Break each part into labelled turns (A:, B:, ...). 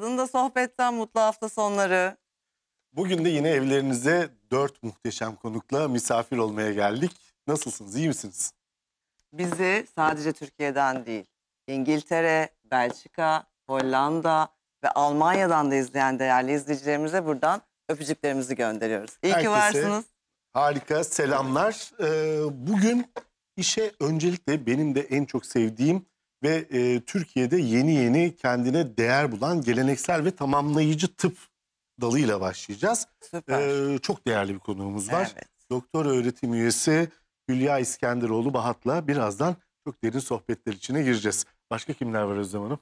A: Tadında sohbetten
B: mutlu hafta sonları.
A: Bugün de yine evlerinize dört muhteşem konukla misafir olmaya geldik. Nasılsınız, iyi misiniz? Bizi
B: sadece Türkiye'den değil, İngiltere, Belçika, Hollanda ve Almanya'dan da izleyen değerli izleyicilerimize buradan öpücüklerimizi gönderiyoruz. İyi Herkese ki varsınız.
A: Harika, selamlar. Ee, bugün işe öncelikle benim de en çok sevdiğim ve e, Türkiye'de yeni yeni kendine değer bulan geleneksel ve tamamlayıcı tıp dalıyla başlayacağız. Süper. E, çok değerli bir konuğumuz var. Evet. Doktor öğretim üyesi Hülya İskenderoğlu Bahat'la birazdan çok derin sohbetler içine gireceğiz. Başka kimler var Özlem Hanım?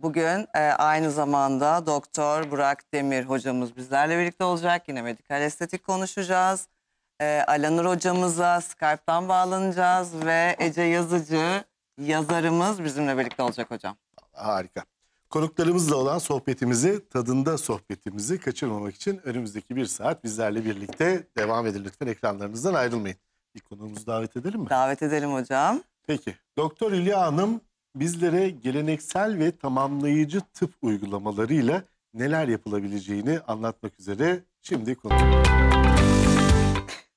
A: Bugün e, aynı zamanda
B: Doktor Burak Demir hocamız bizlerle birlikte olacak. Yine medikal estetik konuşacağız. E, Alanur hocamıza Skype'dan bağlanacağız ve Ece Yazıcı yazarımız bizimle birlikte olacak hocam.
A: Harika. Konuklarımızla olan sohbetimizi, tadında sohbetimizi kaçırmamak için önümüzdeki bir saat bizlerle birlikte devam edin. Lütfen ekranlarınızdan ayrılmayın. Bir konuğumuzu davet edelim mi? Davet edelim hocam. Peki. Doktor Hülya Hanım bizlere geleneksel ve tamamlayıcı tıp uygulamalarıyla neler yapılabileceğini anlatmak üzere şimdi konu.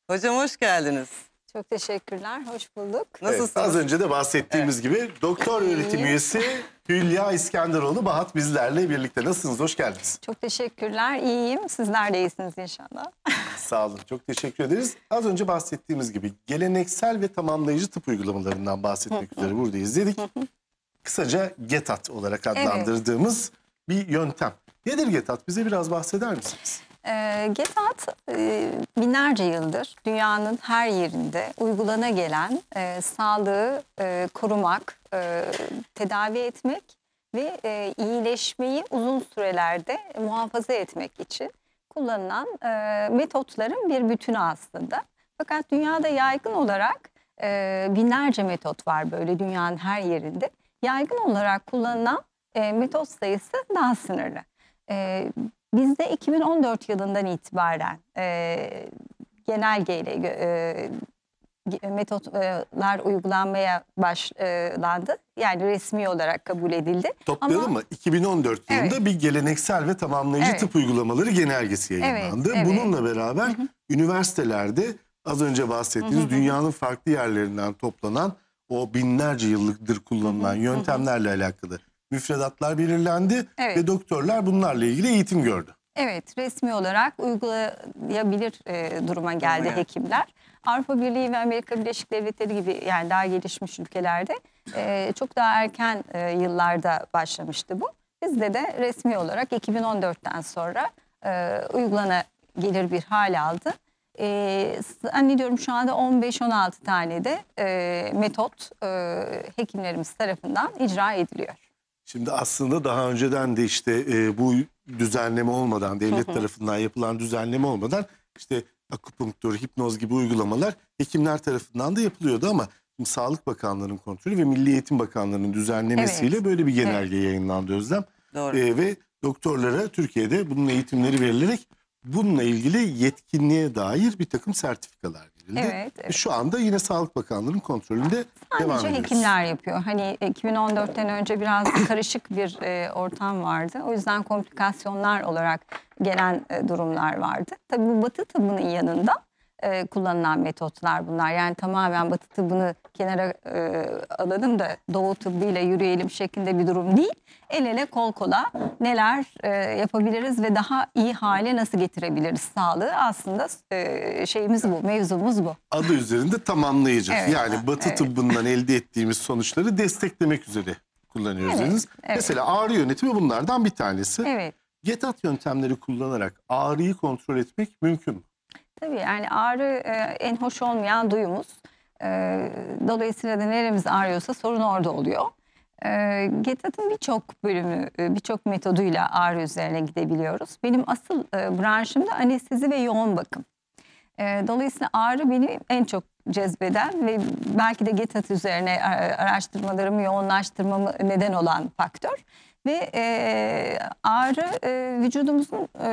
A: Hocam hoş geldiniz.
C: Çok teşekkürler, hoş bulduk. Nasılsınız?
A: Evet, az önce de bahsettiğimiz evet. gibi doktor öğretim üyesi Hülya İskenderoğlu Bahat bizlerle birlikte. Nasılsınız? Hoş geldiniz.
C: Çok teşekkürler. iyiyim. Sizler de iyisiniz inşallah.
A: Sağ olun. Çok teşekkür ederiz. Az önce bahsettiğimiz gibi geleneksel ve tamamlayıcı tıp uygulamalarından bahsetmek üzere buradayız dedik. Kısaca GETAT olarak adlandırdığımız evet. bir yöntem. Nedir GETAT? Bize biraz bahseder misiniz?
C: E, ee, GETAT e, binlerce yıldır dünyanın her yerinde uygulana gelen e, sağlığı e, korumak, e, tedavi etmek ve e, iyileşmeyi uzun sürelerde muhafaza etmek için kullanılan e, metotların bir bütünü aslında. Fakat dünyada yaygın olarak e, binlerce metot var böyle dünyanın her yerinde. Yaygın olarak kullanılan e, metot sayısı daha sınırlı. E, Bizde 2014 yılından itibaren e, genelgeyle e, e, metotlar uygulanmaya başlandı. Yani resmi olarak kabul edildi.
A: Toplayalım Ama, mı? 2014 yılında evet. bir geleneksel ve tamamlayıcı evet. tıp uygulamaları genelgesi yayınlandı. Evet, evet. Bununla beraber Hı -hı. üniversitelerde az önce bahsettiğiniz Hı -hı. dünyanın farklı yerlerinden toplanan o binlerce yıllıktır kullanılan Hı -hı. yöntemlerle alakalı müfredatlar belirlendi evet. ve doktorlar bunlarla ilgili eğitim gördü. Evet,
C: resmi olarak uygulayabilir e, duruma geldi evet. hekimler. Avrupa Birliği ve Amerika Birleşik Devletleri gibi yani daha gelişmiş ülkelerde e, çok daha erken e, yıllarda başlamıştı bu. Bizde de resmi olarak 2014'ten sonra e, uygulana gelir bir hal aldı. E, zannediyorum şu anda 15-16 tane de e, metot e, hekimlerimiz tarafından icra ediliyor.
A: Şimdi aslında daha önceden de işte e, bu düzenleme olmadan, devlet tarafından yapılan düzenleme olmadan işte akupunktür, hipnoz gibi uygulamalar hekimler tarafından da yapılıyordu ama şimdi Sağlık Bakanlığı'nın kontrolü ve Milli Eğitim Bakanlığı'nın düzenlemesiyle evet. böyle bir genelge evet. yayınlandı Özlem. Doğru. E, ve doktorlara Türkiye'de bunun eğitimleri verilerek bununla ilgili yetkinliğe dair bir takım sertifikalar şekilde evet, evet. şu anda yine Sağlık Bakanlığı'nın kontrolünde Sadece devam ediyoruz. hekimler
C: yapıyor. Hani 2014'ten e, önce biraz karışık bir e, ortam vardı. O yüzden komplikasyonlar olarak gelen e, durumlar vardı. Tabii bu batı tabının yanında e, kullanılan metotlar bunlar. Yani tamamen batı tıbbını kenara e, alalım da doğu tıbbıyla yürüyelim şeklinde bir durum değil. El ele kol kola neler e, yapabiliriz ve daha iyi hale nasıl getirebiliriz sağlığı aslında e, şeyimiz bu, mevzumuz bu.
A: Adı üzerinde tamamlayacağız. Evet, yani batı evet. tıbbından elde ettiğimiz sonuçları desteklemek üzere kullanıyoruz. Evet, evet. Mesela ağrı yönetimi bunlardan bir tanesi. Evet. Getat yöntemleri kullanarak ağrıyı kontrol etmek mümkün mü?
C: Tabii yani ağrı e, en hoş olmayan duyumuz. E, dolayısıyla da neremiz ağrıyorsa sorun orada oluyor. E, GETAT'ın birçok bölümü, e, birçok metoduyla ağrı üzerine gidebiliyoruz. Benim asıl e, branşım da anestezi ve yoğun bakım. E, dolayısıyla ağrı beni en çok cezbeden ve belki de GETAT üzerine e, araştırmalarımı yoğunlaştırmamı neden olan faktör. Ve e, ağrı e, vücudumuzun e,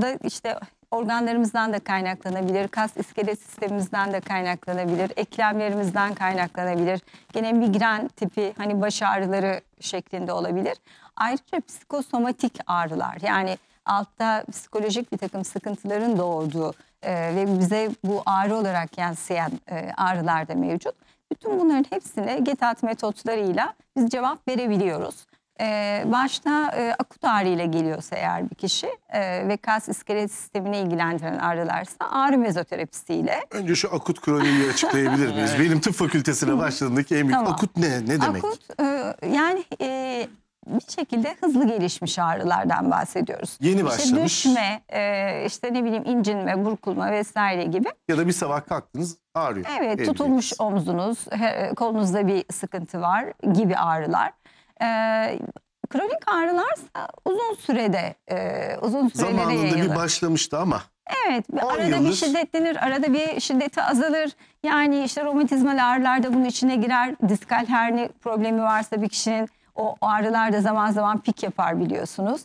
C: da işte organlarımızdan da kaynaklanabilir, kas iskelet sistemimizden de kaynaklanabilir, eklemlerimizden kaynaklanabilir. Gene migren tipi hani baş ağrıları şeklinde olabilir. Ayrıca psikosomatik ağrılar yani altta psikolojik bir takım sıkıntıların doğduğu e, ve bize bu ağrı olarak yansıyan e, ağrılar da mevcut. Bütün bunların hepsine GETAT metotlarıyla biz cevap verebiliyoruz. Ee, başta e, akut ağrıyla geliyorsa eğer bir kişi e, ve kas iskelet sistemine ilgilendiren ağrılarsa ağrı mezoterapisiyle.
A: Önce şu akut kroniği açıklayabilir miyiz? Benim tıp fakültesine başladığındaki en büyük tamam. akut ne? Ne demek? Akut
C: e, yani e, bir şekilde hızlı gelişmiş ağrılardan bahsediyoruz. Yeni işte başlamış. Düşme, e, işte ne bileyim incinme, burkulma vesaire gibi.
A: Ya da bir sabah kalktınız ağrıyor. Evet tutulmuş
C: omzunuz, kolunuzda bir sıkıntı var gibi ağrılar. E, kronik ağrılarsa uzun sürede e, uzun sürelere Zamanında yayılır. bir
A: başlamıştı ama.
C: Evet arada yıldız. bir şiddetlenir, arada bir şiddeti azalır. Yani işte romatizmal ağrılar da bunun içine girer. Diskal herni problemi varsa bir kişinin o ağrılar da zaman zaman pik yapar biliyorsunuz.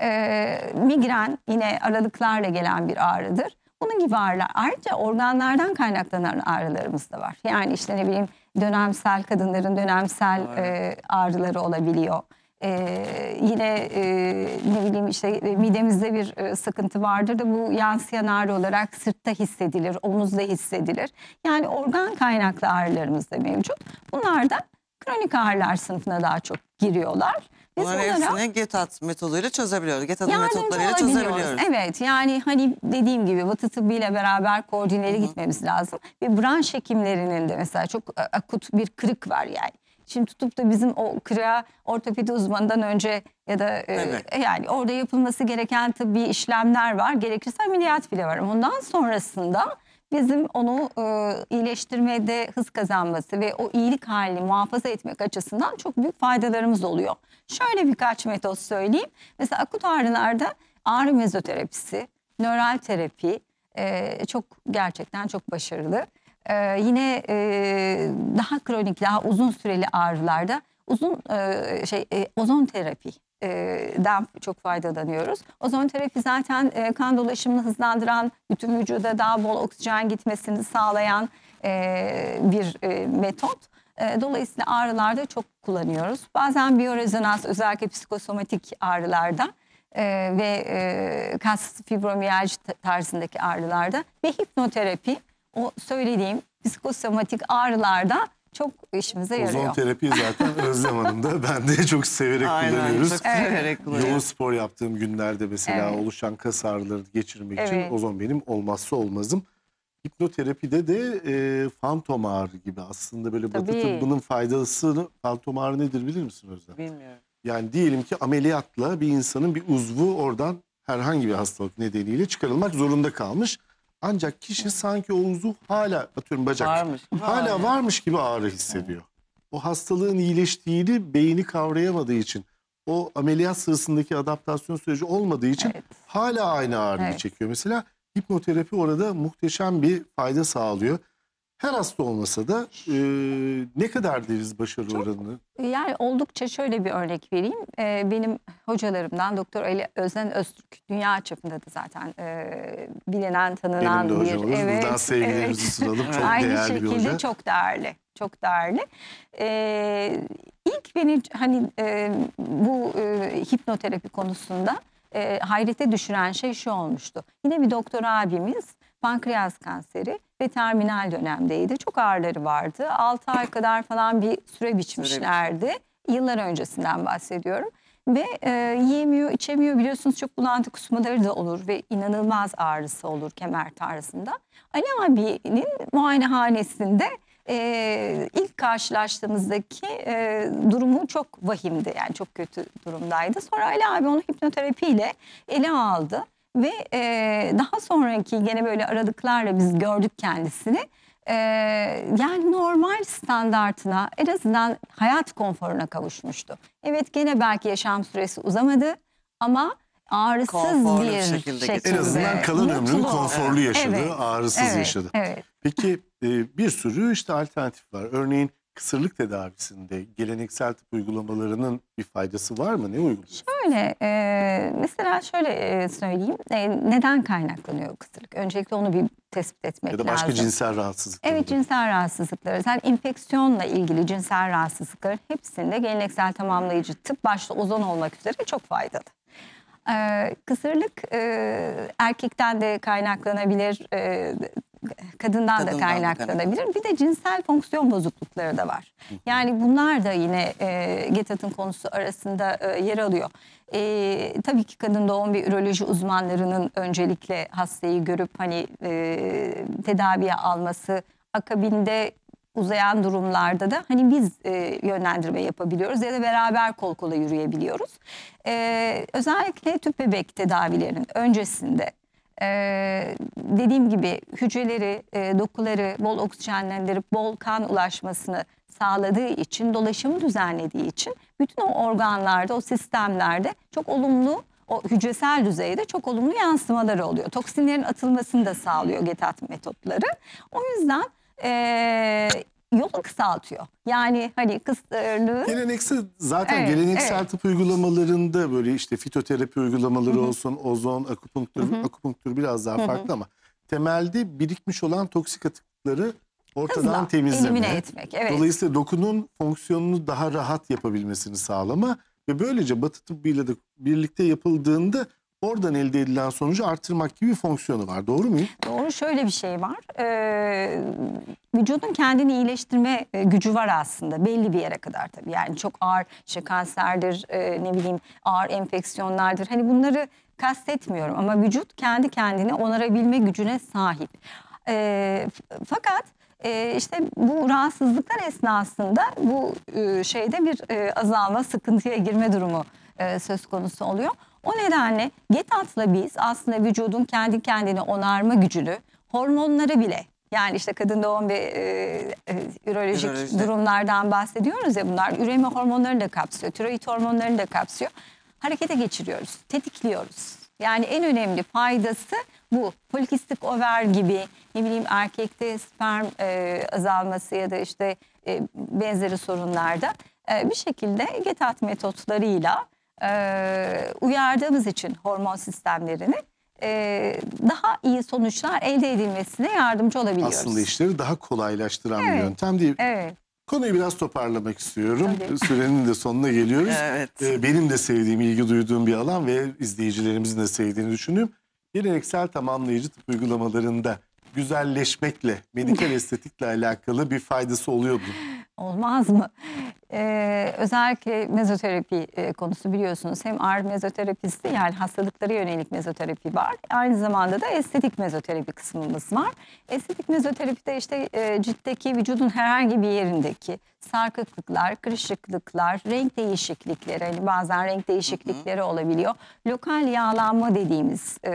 C: E, migren yine aralıklarla gelen bir ağrıdır. Bunun gibi ağrılar. Ayrıca organlardan kaynaklanan ağrılarımız da var. Yani işte ne bileyim dönemsel kadınların dönemsel e, ağrıları olabiliyor. Ee, yine e, ne bileyim işte e, midemizde bir e, sıkıntı vardır da bu yansıyan ağrı olarak sırtta hissedilir, omuzda hissedilir. Yani organ kaynaklı ağrılarımız da mevcut. Bunlar da kronik ağrılar sınıfına daha çok giriyorlar. Bunların sonra,
B: hepsini GitHub metoduyla çözebiliyoruz. GitHub'ın metodlarıyla çözebiliyoruz.
C: Evet yani hani dediğim gibi Batı tıbbıyla beraber koordineli Hı -hı. gitmemiz lazım. Bir branş hekimlerinin de mesela çok e, akut bir kırık var yani. Şimdi tutup da bizim o kırığa ortopedi uzmanından önce ya da e, evet. e, yani orada yapılması gereken tıbbi işlemler var. Gerekirse ameliyat bile var. Ondan sonrasında bizim onu e, iyileştirmede hız kazanması ve o iyilik halini muhafaza etmek açısından çok büyük faydalarımız oluyor. Şöyle birkaç metot söyleyeyim. Mesela akut ağrılarda ağrı mezoterapisi, nöral terapi e, çok gerçekten çok başarılı. E, yine e, daha kronik, daha uzun süreli ağrılarda uzun e, şey e, ozon terapi den çok faydalanıyoruz. Ozon terapi zaten kan dolaşımını hızlandıran, bütün vücuda daha bol oksijen gitmesini sağlayan bir e, metot. E, dolayısıyla ağrılarda çok kullanıyoruz. Bazen biyorezonans özellikle psikosomatik ağrılarda e, ve kas fibromiyalji tarzındaki ağrılarda ve hipnoterapi o söylediğim psikosomatik ağrılarda çok işimize yarıyor. Ozon terapi
A: zaten Özlem Hanım da ben de çok severek Aynen, kullanıyoruz. Çok evet. severek kullanıyoruz. Yoğun spor yaptığım günlerde mesela evet. oluşan kas ağrıları geçirmek evet. için ozon benim olmazsa olmazım. Hipnoterapide de e, fantom ağrı gibi aslında böyle Tabii. batı tıbbının faydası fantom ağrı nedir bilir misin Özlem? Bilmiyorum. Yani diyelim ki ameliyatla bir insanın bir uzvu oradan herhangi bir hastalık nedeniyle çıkarılmak zorunda kalmış. Ancak kişi sanki o uzuv hala atıyorum bacak. Varmış. Hala varmış gibi ağrı hissediyor. O hastalığın iyileştiğini beyni kavrayamadığı için o ameliyat sırasındaki adaptasyon süreci olmadığı için Evet. hala aynı ağrıyı Evet. çekiyor. Mesela hipnoterapi orada muhteşem bir fayda sağlıyor. Her hasta olmasa da e, ne kadar deriz başarı Çok, oranını?
C: E, yani oldukça şöyle bir örnek vereyim. E, benim hocalarımdan Doktor Ali Özden Öztürk dünya çapında da zaten e, bilinen, tanınan benim de bir hocamız. Evet, Buradan sevgilerimizi evet. sunalım. Çok Aynı değerli şekilde bir hoca. çok değerli. Çok değerli. E, ilk beni hani e, bu e, hipnoterapi konusunda e, hayrete düşüren şey şu olmuştu. Yine bir doktor abimiz pankreas kanseri ve terminal dönemdeydi. Çok ağrıları vardı. 6 ay kadar falan bir süre biçmişlerdi. Yıllar öncesinden bahsediyorum. Ve e, yiyemiyor, içemiyor biliyorsunuz çok bulantı kusmaları da olur ve inanılmaz ağrısı olur kemer tarzında. Ali abinin muayenehanesinde e, ilk karşılaştığımızdaki e, durumu çok vahimdi. Yani çok kötü durumdaydı. Sonra Ali abi onu hipnoterapiyle ele aldı. Ve e, daha sonraki gene böyle aradıklarla biz gördük kendisini. E, yani normal standartına en azından hayat konforuna kavuşmuştu. Evet gene belki yaşam süresi uzamadı ama ağrısız Konforlu bir şekilde, şekilde. En azından kalan ömrünü konforlu yaşadı, evet. ağrısız evet. yaşadı. Evet.
A: Peki e, bir sürü işte alternatif var. Örneğin kısırlık tedavisinde geleneksel tıp uygulamalarının bir faydası var mı? Ne uyguluyorsunuz?
C: Şöyle, e, mesela şöyle söyleyeyim. E, neden kaynaklanıyor kısırlık? Öncelikle onu bir tespit etmek lazım. Ya da başka lazım. cinsel rahatsızlıklar. Evet, cinsel rahatsızlıkları. yani infeksiyonla ilgili cinsel rahatsızlıkların hepsinde geleneksel tamamlayıcı tıp başta ozon olmak üzere çok faydalı. Ee, kısırlık e, erkekten de kaynaklanabilir, e, Kadından, da kaynaklanabilir. Bir de cinsel fonksiyon bozuklukları da var. Yani bunlar da yine e, GETAT'ın konusu arasında e, yer alıyor. E, tabii ki kadın doğum bir üroloji uzmanlarının öncelikle hastayı görüp hani e, tedaviye alması akabinde uzayan durumlarda da hani biz e, yönlendirme yapabiliyoruz ya da beraber kol kola yürüyebiliyoruz. E, özellikle tüp bebek tedavilerinin öncesinde ee, dediğim gibi hücreleri, e, dokuları bol oksijenlendirip bol kan ulaşmasını sağladığı için, dolaşımı düzenlediği için bütün o organlarda, o sistemlerde çok olumlu, o hücresel düzeyde çok olumlu yansımaları oluyor. Toksinlerin atılmasını da sağlıyor GETAT metotları. O yüzden e, yolu kısaltıyor. Yani hani kısırlığı...
A: Geleneksel zaten evet, geleneksel evet. tıp uygulamalarında böyle işte fitoterapi uygulamaları Hı -hı. olsun, ozon, akupunktür, Hı -hı. akupunktür biraz daha Hı -hı. farklı ama temelde birikmiş olan toksik atıkları ortadan Hızla, temizleme. etmek. Evet. Dolayısıyla dokunun fonksiyonunu daha rahat yapabilmesini sağlama ve böylece batı tıbbıyla da birlikte yapıldığında oradan elde edilen sonucu artırmak gibi bir fonksiyonu var. Doğru mu?
C: Doğru. Şöyle bir şey var. Ee, vücudun kendini iyileştirme e, gücü var aslında belli bir yere kadar tabii. Yani çok ağır işte kanserdir, e, ne bileyim ağır enfeksiyonlardır. Hani bunları kastetmiyorum ama vücut kendi kendini onarabilme gücüne sahip. E, fakat e, işte bu rahatsızlıklar esnasında bu e, şeyde bir e, azalma, sıkıntıya girme durumu e, söz konusu oluyor. O nedenle Getat'la biz aslında vücudun kendi kendini onarma gücünü hormonlara bile yani işte kadın doğum ve e, e, ürolojik Ürolojide. durumlardan bahsediyoruz ya bunlar. Üreme hormonlarını da kapsıyor, tiroid hormonlarını da kapsıyor. Harekete geçiriyoruz, tetikliyoruz. Yani en önemli faydası bu. Polikistik over gibi ne bileyim erkekte sperm e, azalması ya da işte e, benzeri sorunlarda e, bir şekilde getat metotlarıyla e, uyardığımız için hormon sistemlerini e, daha iyi sonuçlar elde edilmesine yardımcı olabiliyoruz. Aslında
A: işleri daha kolaylaştıran evet. bir yöntem değil. Evet. Konuyu biraz toparlamak istiyorum. Tabii. Sürenin de sonuna geliyoruz. evet. E, benim de sevdiğim, ilgi duyduğum bir alan ve izleyicilerimizin de sevdiğini düşünüyorum. Geleneksel tamamlayıcı tıp uygulamalarında güzelleşmekle, medikal estetikle alakalı bir faydası oluyor bunun.
C: Olmaz mı? Ee, özellikle mezoterapi e, konusu biliyorsunuz hem ağrı mezoterapisi yani hastalıklara yönelik mezoterapi var. Aynı zamanda da estetik mezoterapi kısmımız var. Estetik mezoterapide işte e, ciltteki vücudun herhangi bir yerindeki sarkıklıklar, kırışıklıklar, renk değişiklikleri hani bazen renk değişiklikleri hı hı. olabiliyor. Lokal yağlanma dediğimiz e,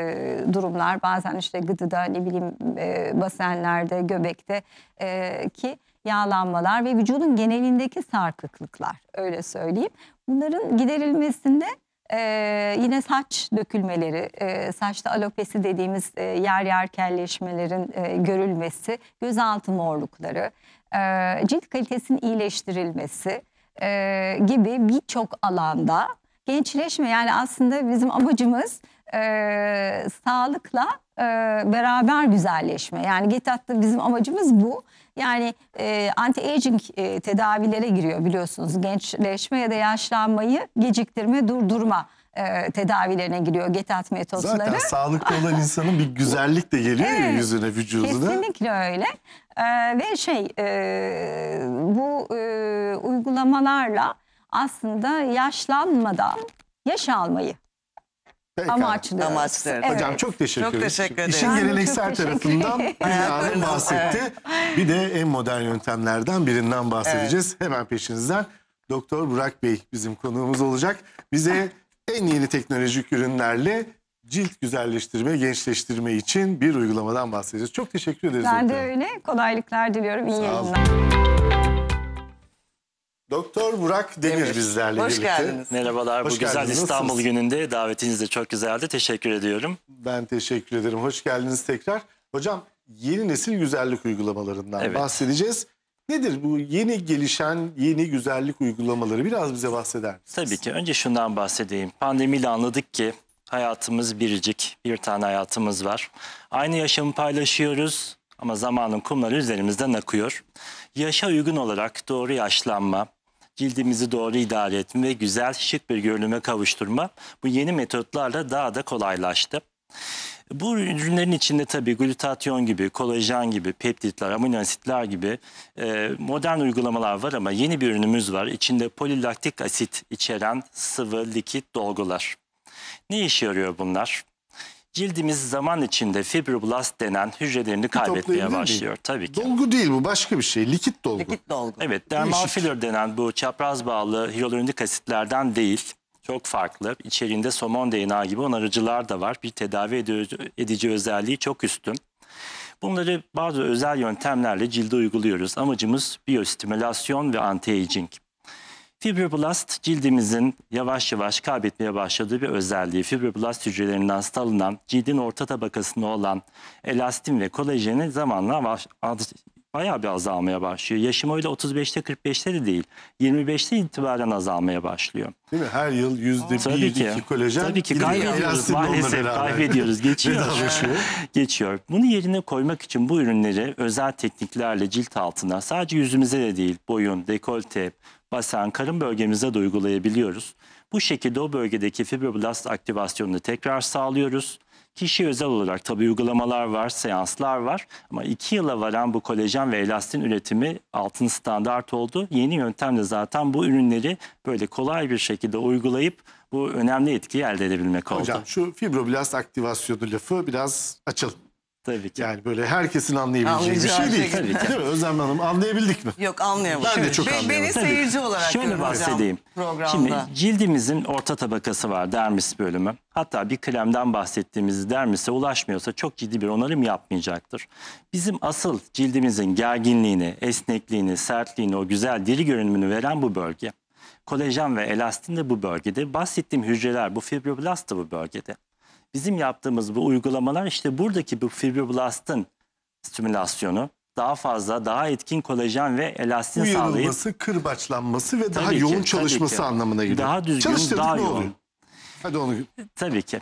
C: durumlar bazen işte gıdıda ne bileyim e, basenlerde, göbekte e, ki yağlanmalar ve vücudun genelindeki sarkıklıklar öyle söyleyeyim. Bunların giderilmesinde ee, yine saç dökülmeleri, e, saçta alopesi dediğimiz e, yer yer kelleşmelerin e, görülmesi, gözaltı morlukları, e, cilt kalitesinin iyileştirilmesi e, gibi birçok alanda gençleşme yani aslında bizim amacımız e, sağlıkla e, beraber güzelleşme. Yani GitHub'da bizim amacımız bu. Yani e, anti-aging e, tedavilere giriyor biliyorsunuz. Gençleşme ya da yaşlanmayı geciktirme, durdurma e, tedavilerine giriyor GETAT metotları. Zaten
A: sağlıklı olan insanın bir güzellik de geliyor evet, ya yüzüne, vücuduna. Kesinlikle
C: öyle. E, ve şey e, bu e, uygulamalarla aslında yaşlanmada yaş almayı Pekala. Amaçlı. Amaçlı. Evet. Hocam çok teşekkür ederim. Çok teşekkür ederim. İşin geleneksel tarafından dünyanın bahsetti.
A: Evet. Bir de en modern yöntemlerden birinden bahsedeceğiz. Evet. Hemen peşinizden Doktor Burak Bey bizim konuğumuz olacak. Bize en yeni teknolojik ürünlerle cilt güzelleştirme, gençleştirme için bir uygulamadan bahsedeceğiz. Çok teşekkür ederiz. Ben de
C: öyle. Kolaylıklar diliyorum. İyi Sağ yayınlar.
A: Doktor
D: Burak Demir Demir. bizlerle Hoş birlikte. geldiniz. Merhabalar Hoş bu güzel geldiniz, İstanbul gününde davetiniz de çok güzeldi.
A: Teşekkür ediyorum. Ben teşekkür ederim. Hoş geldiniz tekrar. Hocam yeni nesil güzellik uygulamalarından Evet. bahsedeceğiz. Nedir bu yeni gelişen yeni güzellik uygulamaları? Biraz bize bahseder misiniz?
D: Tabii ki önce şundan bahsedeyim. Pandemiyle anladık ki hayatımız biricik, bir tane hayatımız var. Aynı yaşamı paylaşıyoruz ama zamanın kumları üzerimizden akıyor. Yaşa uygun olarak doğru yaşlanma, cildimizi doğru idare etme ve güzel şık bir görünüme kavuşturma bu yeni metotlarla daha da kolaylaştı. Bu ürünlerin içinde tabii glutatyon gibi, kolajen gibi, peptitler, amino asitler gibi e, modern uygulamalar var ama yeni bir ürünümüz var. İçinde polilaktik asit içeren sıvı likit dolgular. Ne işe yarıyor bunlar? Cildimiz zaman içinde fibroblast denen hücrelerini kaybetmeye başlıyor. Miyim? Tabii
A: ki. Dolgu değil bu başka bir şey. Likit dolgu. Likit dolgu.
D: Evet dermal filler denen bu çapraz bağlı hyaluronik asitlerden değil. Çok farklı. İçerinde somon DNA gibi onarıcılar da var. Bir tedavi edici, edici özelliği çok üstün. Bunları bazı özel yöntemlerle cilde uyguluyoruz. Amacımız biyostimülasyon ve anti-aging. Fibroblast cildimizin yavaş yavaş kaybetmeye başladığı bir özelliği. Fibroblast hücrelerinden salınan cildin orta tabakasında olan elastin ve kolajeni zamanla bayağı bir azalmaya başlıyor. Yaşım öyle 35'te 45'te de değil. 25'te itibaren azalmaya başlıyor.
A: Değil mi? Her yıl yüzde bir, iki kolajen. Tabii ki kaybediyoruz maalesef kaybediyoruz. Geçiyor.
D: Geçiyor. Bunu yerine koymak için bu ürünleri özel tekniklerle cilt altına sadece yüzümüze de değil boyun, dekolte, basen, karın bölgemize de uygulayabiliyoruz. Bu şekilde o bölgedeki fibroblast aktivasyonunu tekrar sağlıyoruz. Kişi özel olarak tabi uygulamalar var, seanslar var ama iki yıla varan bu kolajen ve elastin üretimi altın standart oldu. Yeni yöntemle zaten bu ürünleri böyle kolay bir şekilde uygulayıp bu önemli etkiyi elde edebilmek Hocam, oldu.
A: Hocam şu fibroblast aktivasyonu lafı biraz açalım. Tabii ki. Yani böyle herkesin anlayabileceği bir şey değil. şekilde. Tabii ki. Özlem Hanım anlayabildik mi? Yok anlayamadım. Ben de çok anlayamadım. Beni seyirci olarak Şöyle bahsedeyim. Programda. Şimdi
D: cildimizin orta tabakası var dermis bölümü. Hatta bir kremden bahsettiğimiz dermise ulaşmıyorsa çok ciddi bir onarım yapmayacaktır. Bizim asıl cildimizin gerginliğini, esnekliğini, sertliğini, o güzel diri görünümünü veren bu bölge. Kolajen ve elastin de bu bölgede. Bahsettiğim hücreler, bu fibroblast da bu bölgede. Bizim yaptığımız bu uygulamalar işte buradaki bu fibroblastın stimülasyonu daha fazla, daha etkin kolajen ve elastin Uyarılması, sağlayıp... Uyarılması,
A: kırbaçlanması ve daha ki, yoğun çalışması ki. anlamına geliyor. Daha düzgün, daha yoğun. Hadi onu... Tabii ki.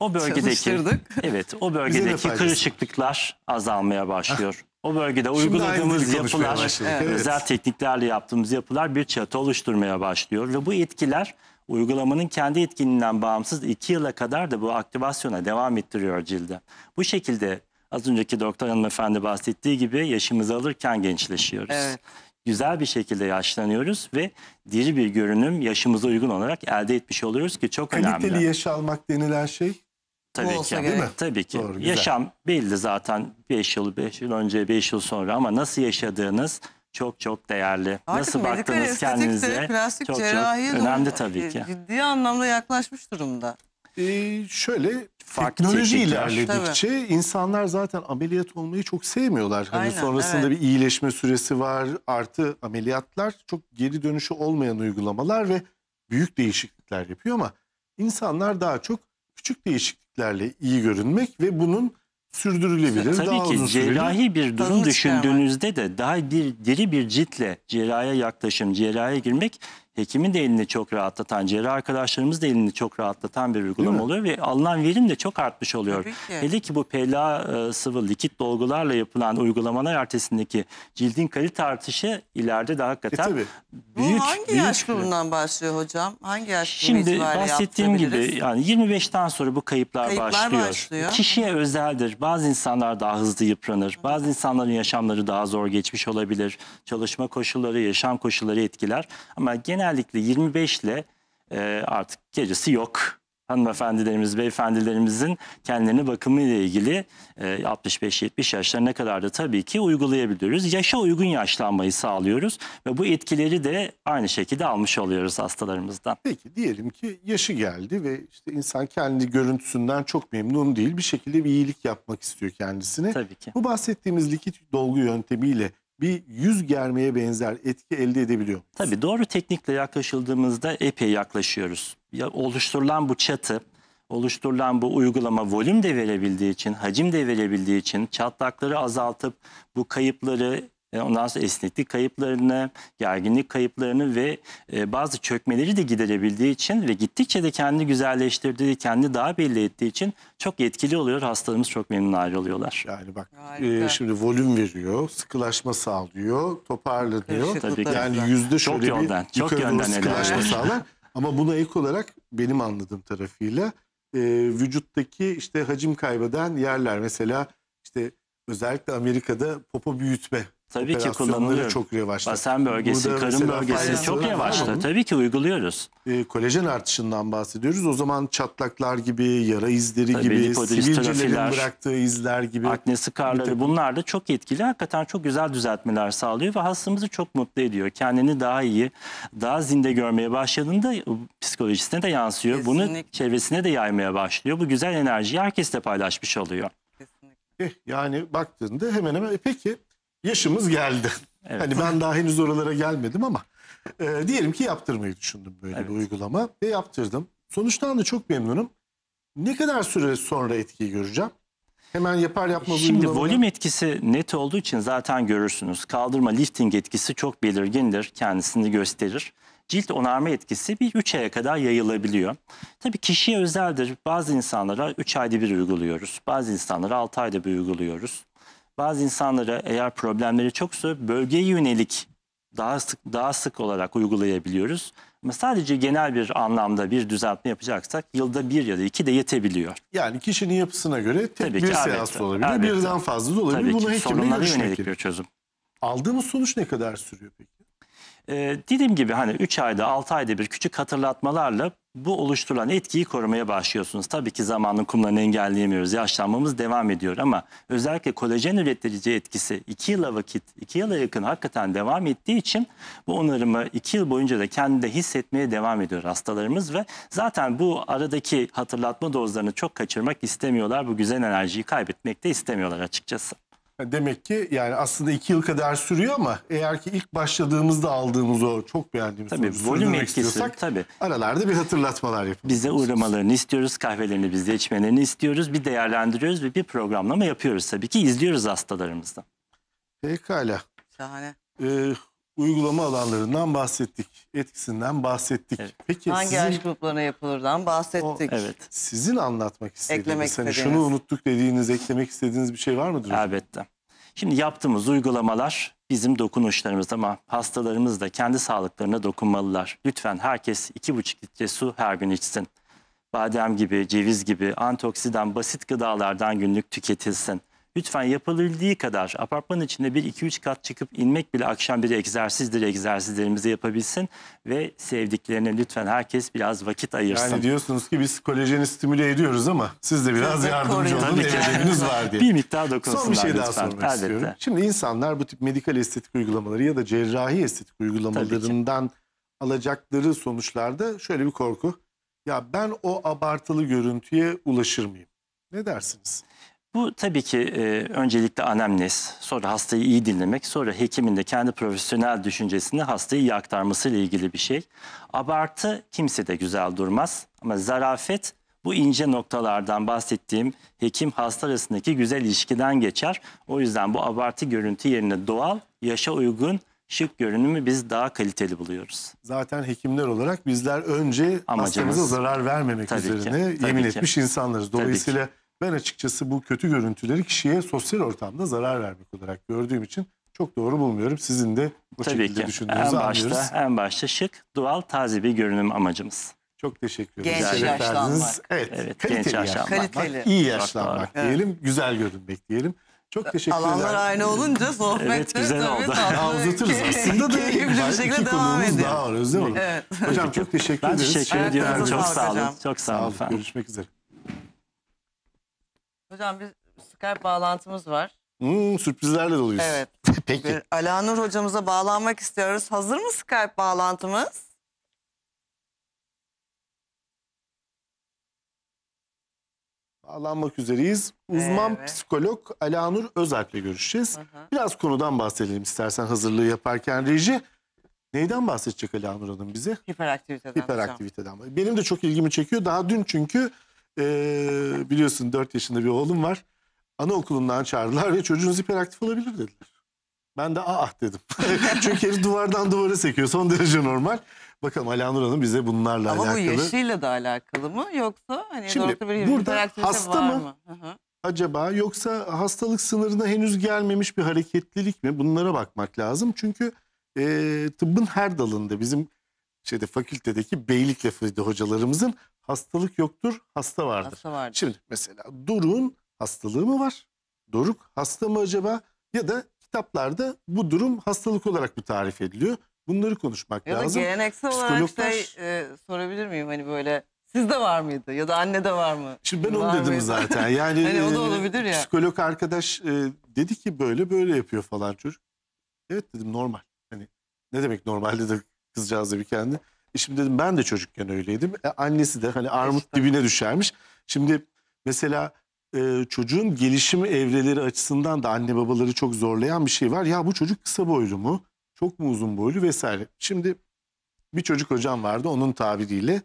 A: O bölgedeki evet o bölgedeki
D: kırışıklıklar azalmaya başlıyor. Ah. O bölgede Şimdi uyguladığımız yapılar, evet. özel tekniklerle yaptığımız yapılar bir çatı oluşturmaya başlıyor ve bu etkiler uygulamanın kendi etkinliğinden bağımsız 2 yıla kadar da bu aktivasyona devam ettiriyor cilde. Bu şekilde az önceki doktor hanımefendi bahsettiği gibi yaşımız alırken gençleşiyoruz. Evet. Güzel bir şekilde yaşlanıyoruz ve diri bir görünüm yaşımıza uygun olarak elde etmiş oluyoruz ki çok Kaliteli önemli. Kaliteli
A: yaş almak denilen şey Tabii ki. Olsa değil mi?
D: Tabii ki. Doğru, Yaşam belli zaten 5 yıl, 5 yıl önce, 5 yıl sonra ama nasıl yaşadığınız çok çok değerli. Artık Nasıl baktınız estetik de kendinize? plastik
B: çok cerrahi
A: de önemli oldu. tabii e, ki.
B: Ciddi anlamda yaklaşmış durumda. Ee,
A: şöyle Farklı teknoloji teknikler. ilerledikçe insanlar zaten ameliyat olmayı çok sevmiyorlar. Hani Aynen, sonrasında evet. bir iyileşme süresi var. Artı ameliyatlar çok geri dönüşü olmayan uygulamalar ve büyük değişiklikler yapıyor ama insanlar daha çok küçük değişikliklerle iyi görünmek ve bunun sürdürülebilir. Tabii daha ki uzun cerrahi süreli. bir durum Tanı şey
D: düşündüğünüzde de daha dir, diri bir ciltle cerrahiye yaklaşım, cerrahiye girmek hekimin de elini çok rahatlatan, cerrah arkadaşlarımız da elini çok rahatlatan bir uygulama oluyor ve alınan verim de çok artmış oluyor. Tabii ki. Hele ki bu PLA e, sıvı likit dolgularla yapılan uygulamalar ertesindeki cildin kalite artışı ileride daha hakikaten e, büyük. Bu hangi büyük yaş grubundan başlıyor hocam?
B: Hangi yaş Şimdi bahsettiğim gibi yani
D: 25'ten sonra bu kayıplar, kayıplar başlıyor. başlıyor. Kişiye özeldir. Bazı insanlar daha hızlı yıpranır. Bazı insanların yaşamları daha zor geçmiş olabilir. Çalışma koşulları, yaşam koşulları etkiler. Ama genel genellikle 25 ile e, artık gecesi yok. Hanımefendilerimiz, beyefendilerimizin kendilerine bakımı ile ilgili e, 65-70 yaşlarına kadar da tabii ki uygulayabiliyoruz. Yaşa uygun yaşlanmayı sağlıyoruz ve bu etkileri de aynı şekilde
A: almış oluyoruz hastalarımızdan. Peki diyelim ki yaşı geldi ve işte insan kendi görüntüsünden çok memnun değil. Bir şekilde bir iyilik yapmak istiyor kendisine. Tabii ki. Bu bahsettiğimiz likit dolgu yöntemiyle bir yüz germeye benzer etki elde edebiliyor. Tabii doğru teknikle
D: yaklaşıldığımızda epey yaklaşıyoruz. Ya oluşturulan bu çatı, oluşturulan bu uygulama volüm de verebildiği için, hacim de verebildiği için çatlakları azaltıp bu kayıpları e, ondan sonra esneklik kayıplarını, gerginlik kayıplarını ve e, bazı çökmeleri de giderebildiği için ve gittikçe de kendini güzelleştirdiği, kendini daha belli ettiği için çok etkili oluyor. Hastalarımız çok memnun ayrılıyorlar. Yani bak
A: e, şimdi volüm veriyor, sıkılaşma sağlıyor, toparlanıyor. tabii ki. yani yüzde şöyle çok bir yönden, çok yönden sıkılaşma evet. sağlar. Ama buna ek olarak benim anladığım tarafıyla e, vücuttaki işte hacim kaybeden yerler mesela işte özellikle Amerika'da popo büyütme Tabii ki kullanılıyor. çok yavaştı. Basen bölgesi, Burada karın bölgesi çok var mı Tabii ki uyguluyoruz. E, kolajen artışından bahsediyoruz. O zaman çatlaklar gibi, yara izleri Tabii, gibi, lipodist sivilcelerin bıraktığı izler gibi. Akne Bir bunlar da çok etkili.
D: Hakikaten çok güzel düzeltmeler sağlıyor ve hastamızı çok mutlu ediyor. Kendini daha iyi, daha zinde görmeye başladığında psikolojisine de yansıyor. Bunu çevresine de yaymaya başlıyor. Bu güzel enerjiyi herkesle paylaşmış oluyor. Kesinlikle.
A: Eh, Yani baktığında hemen hemen e, peki yaşımız geldi. Evet. Hani ben daha henüz oralara gelmedim ama e, diyelim ki yaptırmayı düşündüm böyle evet. bir uygulama ve yaptırdım. Sonuçtan da çok memnunum. Ne kadar süre sonra etkiyi göreceğim? Hemen yapar yapmaz Şimdi uygulamada...
D: volüm etkisi net olduğu için zaten görürsünüz. Kaldırma lifting etkisi çok belirgindir. Kendisini gösterir. Cilt onarma etkisi bir 3 aya kadar yayılabiliyor. Tabii kişiye özeldir. Bazı insanlara 3 ayda bir uyguluyoruz. Bazı insanlara 6 ayda bir uyguluyoruz. Bazı insanlara eğer problemleri çoksa bölge yönelik daha sık daha sık olarak uygulayabiliyoruz. Ama sadece genel bir anlamda bir düzeltme yapacaksak yılda bir ya da iki de yetebiliyor.
A: Yani kişinin yapısına göre tek Tabii bir ki, seans elbette, olabilir, elbette. birden fazla da olabilir. Tabii Buna ki, hekimle sorunlara yönelik bir çözüm. Aldığımız sonuç ne kadar sürüyor peki? E, dediğim gibi hani 3
D: ayda 6 ayda bir küçük hatırlatmalarla bu oluşturulan etkiyi korumaya başlıyorsunuz. Tabii ki zamanın kumlarını engelleyemiyoruz. Yaşlanmamız devam ediyor ama özellikle kolajen üretici etkisi 2 yıla vakit, 2 yıla yakın hakikaten devam ettiği için bu onarımı 2 yıl boyunca da kendinde hissetmeye devam ediyor hastalarımız ve zaten bu aradaki hatırlatma dozlarını çok kaçırmak istemiyorlar. Bu güzel enerjiyi kaybetmek de istemiyorlar açıkçası.
A: Demek ki yani aslında iki yıl kadar sürüyor ama eğer ki ilk başladığımızda aldığımız o çok beğendiğimiz tabii, volüm etkisi,
D: tabii. aralarda bir hatırlatmalar yapıyoruz. Bize uğramalarını istiyoruz, kahvelerini bizde içmelerini istiyoruz, bir değerlendiriyoruz ve bir programlama yapıyoruz tabii ki izliyoruz hastalarımızda.
A: Pekala. Şahane. Ee, uygulama alanlarından bahsettik, etkisinden bahsettik. Evet. Peki Hangi sizin, yaş
B: gruplarına yapılırdan bahsettik. O, evet.
A: Sizin anlatmak
D: istediğiniz, hani şunu
A: unuttuk dediğiniz, eklemek istediğiniz bir şey var mıdır? Elbette. Şimdi yaptığımız
D: uygulamalar bizim dokunuşlarımız ama hastalarımız da kendi sağlıklarına dokunmalılar. Lütfen herkes 2,5 litre su her gün içsin. Badem gibi, ceviz gibi antioksidan basit gıdalardan günlük tüketilsin. Lütfen yapılabildiği kadar apartman içinde bir iki üç kat çıkıp inmek bile akşam bir egzersizdir egzersizlerimizi yapabilsin. Ve sevdiklerine lütfen herkes biraz vakit ayırsın. Yani
A: diyorsunuz ki biz kolajeni stimüle ediyoruz ama siz de biraz siz yardımcı olun evleriniz var diye. Bir miktar dokunsunlar Son bir şey daha lütfen. sormak Elbette. istiyorum. Şimdi insanlar bu tip medikal estetik uygulamaları ya da cerrahi estetik uygulamalarından alacakları sonuçlarda şöyle bir korku. Ya ben o abartılı görüntüye ulaşır mıyım? Ne dersiniz?
D: Bu tabii ki e, öncelikle anamnez, sonra hastayı iyi dinlemek, sonra hekimin de kendi profesyonel düşüncesini hastayı iyi ile ilgili bir şey. Abartı kimse de güzel durmaz ama zarafet bu ince noktalardan bahsettiğim hekim hasta arasındaki güzel ilişkiden geçer. O yüzden bu abartı görüntü yerine doğal, yaşa uygun şık görünümü biz daha kaliteli buluyoruz.
A: Zaten hekimler olarak bizler önce Amacımız, hastamıza zarar vermemek üzerine yemin ki. etmiş insanlarız. Dolayısıyla ben açıkçası bu kötü görüntüleri kişiye sosyal ortamda zarar vermek olarak gördüğüm için çok doğru bulmuyorum. Sizin de bu Tabii şekilde ki. düşündüğünüzü en başta, anlıyoruz.
D: En başta şık, doğal, taze bir görünüm amacımız. Çok teşekkür ederim. Genç Şeref yaşlanmak. verdiniz. Evet, evet kaliteli genç yaşlanmak. Kaliteli. iyi yaşlanmak evet.
A: diyelim, güzel görünmek diyelim. Çok teşekkür ederim. Alanlar aynı olunca sohbetler evet, güzel oldu. Daha uzatırız. Aslında da bir şekilde devam edelim. daha var Özlem Hanım. Evet. Hocam çok teşekkür ederiz. Ben teşekkür ediyorum. Çok sağ olun. Çok sağ olun. Görüşmek üzere.
B: Hocam bir Skype bağlantımız var.
A: Hmm, sürprizlerle doluyuz. Evet. Peki. Bir
B: Alanur hocamıza bağlanmak istiyoruz. Hazır mı Skype bağlantımız?
A: Bağlanmak üzereyiz. Uzman Evet. psikolog Alanur Özalp'le görüşeceğiz. hı. Biraz konudan bahsedelim istersen hazırlığı yaparken reji. Neyden bahsedecek Alanur Hanım bize? Hiperaktiviteden hocam. Hiperaktiviteden. Benim de çok ilgimi çekiyor. Daha dün çünkü e, biliyorsun 4 yaşında bir oğlum var. Anaokulundan çağırdılar ve çocuğunuz hiperaktif olabilir dediler. Ben de ah dedim. Çünkü herif duvardan duvara sekiyor. Son derece normal. Bakalım Alanur Hanım bize bunlarla Ama alakalı. Ama bu yaşıyla
B: da alakalı mı yoksa hani Şimdi bir burada hasta mı? mı?
A: Hı -hı. Acaba yoksa hastalık sınırına henüz gelmemiş bir hareketlilik mi? Bunlara bakmak lazım. Çünkü e, tıbbın her dalında bizim şeyde fakültedeki beylik lafıydı hocalarımızın. Hastalık yoktur, hasta vardır. Hasta vardır. Şimdi mesela Doruk'un hastalığı mı var? Doruk hasta mı acaba? Ya da kitaplarda bu durum hastalık olarak mı tarif ediliyor? Bunları konuşmak ya lazım. Ya da geleneksel olarak şey
B: e, sorabilir miyim hani böyle Sizde var mıydı ya da anne de var mı? Şimdi ben var onu dedim mıydı? zaten. Yani hani o da e, olabilir ya.
A: Psikolog arkadaş e, dedi ki böyle böyle yapıyor falan çocuk. Evet dedim normal. Hani ne demek normal dedi Kızcağız da bir kendi. E şimdi dedim ben de çocukken öyleydim. E annesi de hani armut dibine düşermiş. Şimdi mesela e, çocuğun gelişim evreleri açısından da anne babaları çok zorlayan bir şey var. Ya bu çocuk kısa boylu mu? Çok mu uzun boylu vesaire. Şimdi bir çocuk hocam vardı onun tabiriyle.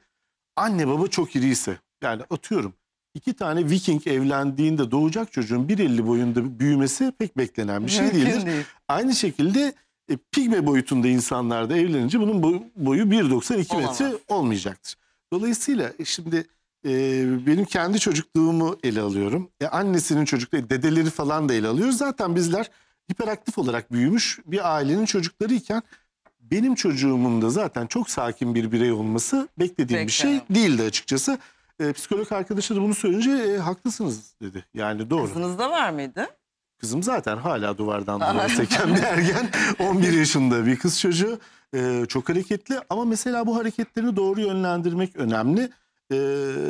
A: Anne baba çok iriyse yani atıyorum iki tane Viking evlendiğinde doğacak çocuğun 1.50 boyunda büyümesi pek beklenen bir şey değildir. Aynı şekilde e, pigme boyutunda insanlar da evlenince bunun boyu, boyu 1.92 metre olmayacaktır. Dolayısıyla e, şimdi e, benim kendi çocukluğumu ele alıyorum. E, annesinin çocukları, e, dedeleri falan da ele alıyoruz. Zaten bizler hiperaktif olarak büyümüş bir ailenin çocuklarıyken benim çocuğumun da zaten çok sakin bir birey olması beklediğim Peki. bir şey değildi açıkçası. E, psikolog arkadaşı da bunu söyleyince e, haklısınız dedi. Yani doğru. Kızınızda var mıydı? Kızım zaten hala duvardan duvara seken bir ergen. 11 yaşında bir kız çocuğu. Ee, çok hareketli ama mesela bu hareketlerini doğru yönlendirmek önemli. Ee,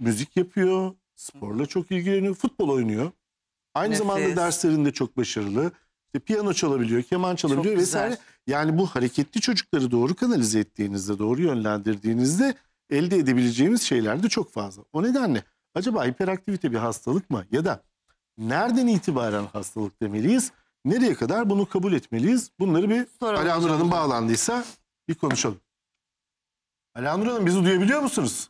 A: müzik yapıyor, sporla çok ilgileniyor, futbol oynuyor. Aynı Nefes. zamanda derslerinde çok başarılı. İşte piyano çalabiliyor, keman çalabiliyor çok vesaire. Güzel. Yani bu hareketli çocukları doğru kanalize ettiğinizde, doğru yönlendirdiğinizde elde edebileceğimiz şeyler de çok fazla. O nedenle acaba hiperaktivite bir hastalık mı ya da Nereden itibaren hastalık demeliyiz? Nereye kadar bunu kabul etmeliyiz? Bunları bir Soralım Ali Anur Hanım bağlandıysa bir konuşalım. Ali Anur Hanım bizi duyabiliyor musunuz?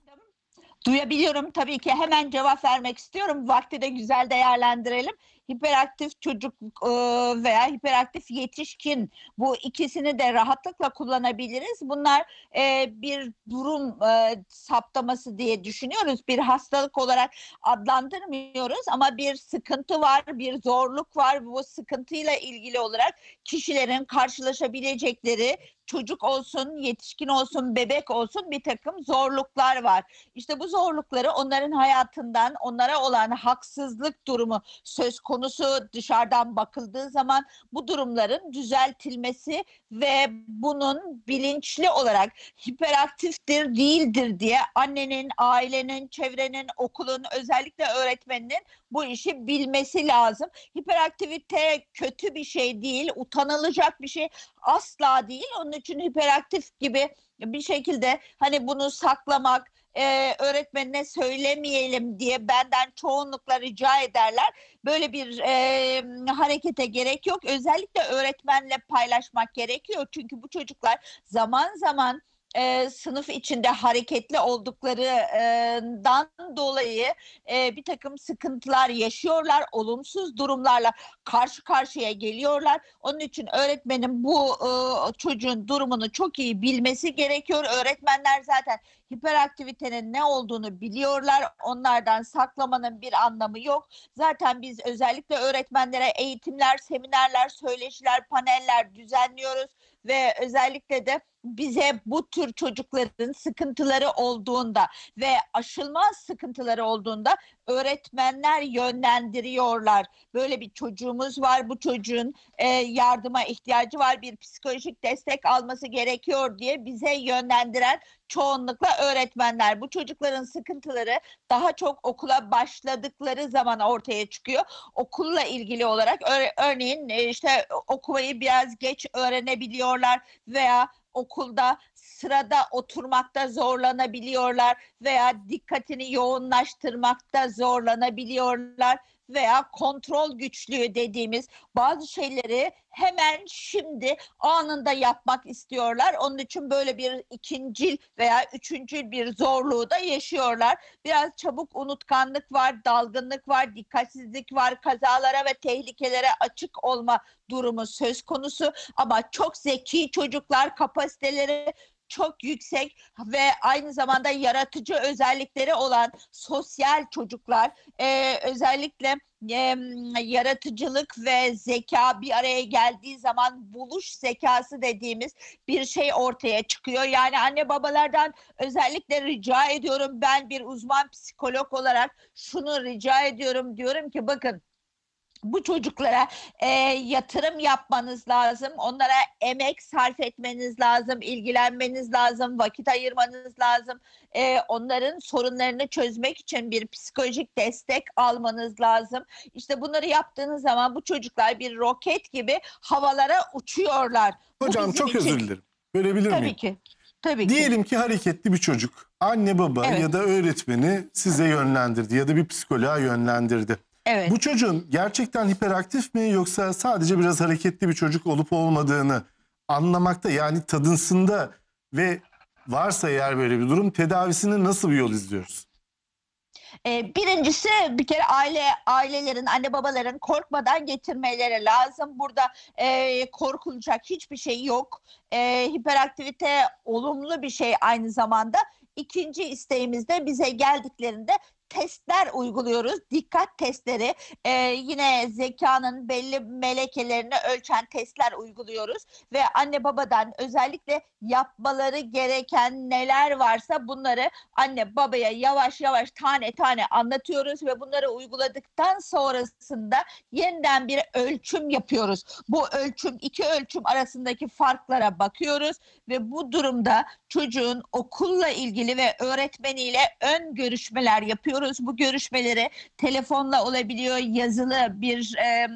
E: Duyabiliyorum tabii ki. Hemen cevap vermek istiyorum. Vakti de güzel değerlendirelim hiperaktif çocuk e, veya hiperaktif yetişkin bu ikisini de rahatlıkla kullanabiliriz. Bunlar e, bir durum e, saptaması diye düşünüyoruz. Bir hastalık olarak adlandırmıyoruz ama bir sıkıntı var, bir zorluk var. Bu sıkıntıyla ilgili olarak kişilerin karşılaşabilecekleri çocuk olsun, yetişkin olsun, bebek olsun bir takım zorluklar var. İşte bu zorlukları onların hayatından, onlara olan haksızlık durumu söz konusu konusu dışarıdan bakıldığı zaman bu durumların düzeltilmesi ve bunun bilinçli olarak hiperaktiftir değildir diye annenin, ailenin, çevrenin, okulun özellikle öğretmeninin bu işi bilmesi lazım. Hiperaktivite kötü bir şey değil, utanılacak bir şey asla değil. Onun için hiperaktif gibi bir şekilde hani bunu saklamak, e, öğretmenine söylemeyelim diye benden çoğunlukla rica ederler. Böyle bir e, harekete gerek yok. Özellikle öğretmenle paylaşmak gerekiyor. Çünkü bu çocuklar zaman zaman e, sınıf içinde hareketli olduklarından dolayı e, bir takım sıkıntılar yaşıyorlar, olumsuz durumlarla karşı karşıya geliyorlar. Onun için öğretmenin bu e, çocuğun durumunu çok iyi bilmesi gerekiyor. Öğretmenler zaten hiperaktivitenin ne olduğunu biliyorlar. Onlardan saklamanın bir anlamı yok. Zaten biz özellikle öğretmenlere eğitimler, seminerler, söyleşiler, paneller düzenliyoruz ve özellikle de bize bu tür çocukların sıkıntıları olduğunda ve aşılmaz sıkıntıları olduğunda öğretmenler yönlendiriyorlar. Böyle bir çocuğumuz var, bu çocuğun e, yardıma ihtiyacı var, bir psikolojik destek alması gerekiyor diye bize yönlendiren çoğunlukla öğretmenler. Bu çocukların sıkıntıları daha çok okula başladıkları zaman ortaya çıkıyor. Okulla ilgili olarak örneğin e, işte okumayı biraz geç öğrenebiliyorlar veya okulda sırada oturmakta zorlanabiliyorlar veya dikkatini yoğunlaştırmakta zorlanabiliyorlar veya kontrol güçlüğü dediğimiz bazı şeyleri hemen şimdi anında yapmak istiyorlar. Onun için böyle bir ikinci veya üçüncü bir zorluğu da yaşıyorlar. Biraz çabuk unutkanlık var, dalgınlık var, dikkatsizlik var, kazalara ve tehlikelere açık olma durumu söz konusu. Ama çok zeki çocuklar kapasiteleri çok yüksek ve aynı zamanda yaratıcı özellikleri olan sosyal çocuklar e, özellikle e, yaratıcılık ve zeka bir araya geldiği zaman buluş zekası dediğimiz bir şey ortaya çıkıyor. Yani anne babalardan özellikle rica ediyorum ben bir uzman psikolog olarak şunu rica ediyorum diyorum ki bakın bu çocuklara e, yatırım yapmanız lazım. Onlara emek sarf etmeniz lazım, ilgilenmeniz lazım, vakit ayırmanız lazım. E, onların sorunlarını çözmek için bir psikolojik destek almanız lazım. İşte bunları yaptığınız zaman bu çocuklar bir roket gibi havalara uçuyorlar. Hocam çok için... özür dilerim.
A: Bölebilir miyim? Tabii ki.
E: Tabii ki. Diyelim
A: ki hareketli bir çocuk. Anne baba evet. ya da öğretmeni size yönlendirdi ya da bir psikoloğa yönlendirdi. Evet. Bu çocuğun gerçekten hiperaktif mi yoksa sadece biraz hareketli bir çocuk olup olmadığını anlamakta yani tadınsında ve varsa eğer böyle bir durum tedavisini nasıl bir yol izliyoruz?
E: Ee, birincisi bir kere aile ailelerin anne babaların korkmadan getirmeleri lazım. Burada e, korkulacak hiçbir şey yok. E, hiperaktivite olumlu bir şey aynı zamanda. İkinci isteğimiz de bize geldiklerinde testler uyguluyoruz. Dikkat testleri, e, yine zekanın belli melekelerini ölçen testler uyguluyoruz ve anne babadan özellikle yapmaları gereken neler varsa bunları anne babaya yavaş yavaş tane tane anlatıyoruz ve bunları uyguladıktan sonrasında yeniden bir ölçüm yapıyoruz. Bu ölçüm iki ölçüm arasındaki farklara bakıyoruz ve bu durumda çocuğun okulla ilgili ve öğretmeniyle ön görüşmeler yapıyoruz. Bu görüşmeleri telefonla olabiliyor, yazılı bir e,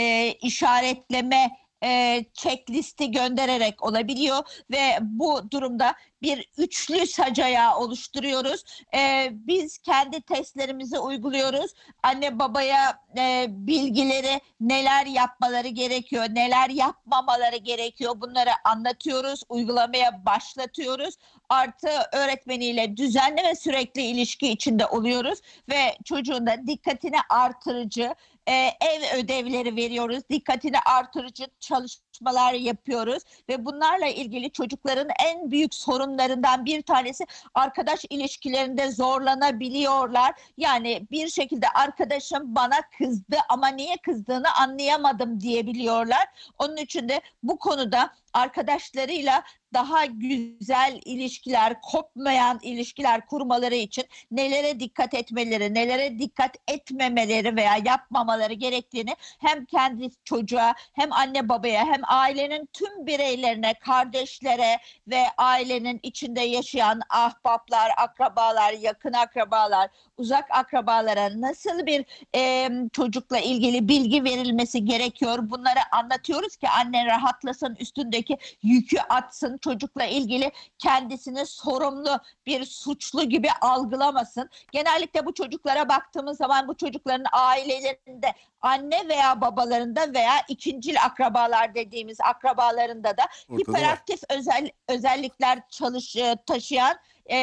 E: e, işaretleme e, checklisti göndererek olabiliyor ve bu durumda bir üçlü sacaya oluşturuyoruz. E, biz kendi testlerimizi uyguluyoruz. Anne babaya e, bilgileri neler yapmaları gerekiyor, neler yapmamaları gerekiyor bunları anlatıyoruz, uygulamaya başlatıyoruz. Artı öğretmeniyle düzenli ve sürekli ilişki içinde oluyoruz ve çocuğun da dikkatini artırıcı, ee, ev ödevleri veriyoruz. Dikkatini artırıcı çalışma çalışmalar yapıyoruz ve bunlarla ilgili çocukların en büyük sorunlarından bir tanesi arkadaş ilişkilerinde zorlanabiliyorlar. Yani bir şekilde arkadaşım bana kızdı ama niye kızdığını anlayamadım diyebiliyorlar. Onun için de bu konuda arkadaşlarıyla daha güzel ilişkiler, kopmayan ilişkiler kurmaları için nelere dikkat etmeleri, nelere dikkat etmemeleri veya yapmamaları gerektiğini hem kendi çocuğa, hem anne babaya, hem hem ailenin tüm bireylerine, kardeşlere ve ailenin içinde yaşayan ahbaplar, akrabalar, yakın akrabalar, uzak akrabalara nasıl bir e, çocukla ilgili bilgi verilmesi gerekiyor? Bunları anlatıyoruz ki anne rahatlasın, üstündeki yükü atsın, çocukla ilgili kendisini sorumlu bir suçlu gibi algılamasın. Genellikle bu çocuklara baktığımız zaman bu çocukların ailelerinde anne veya babalarında veya ikincil akrabalar dediğimiz akrabalarında da Ortada hiperaktif özel özellikler çalış taşıyan e,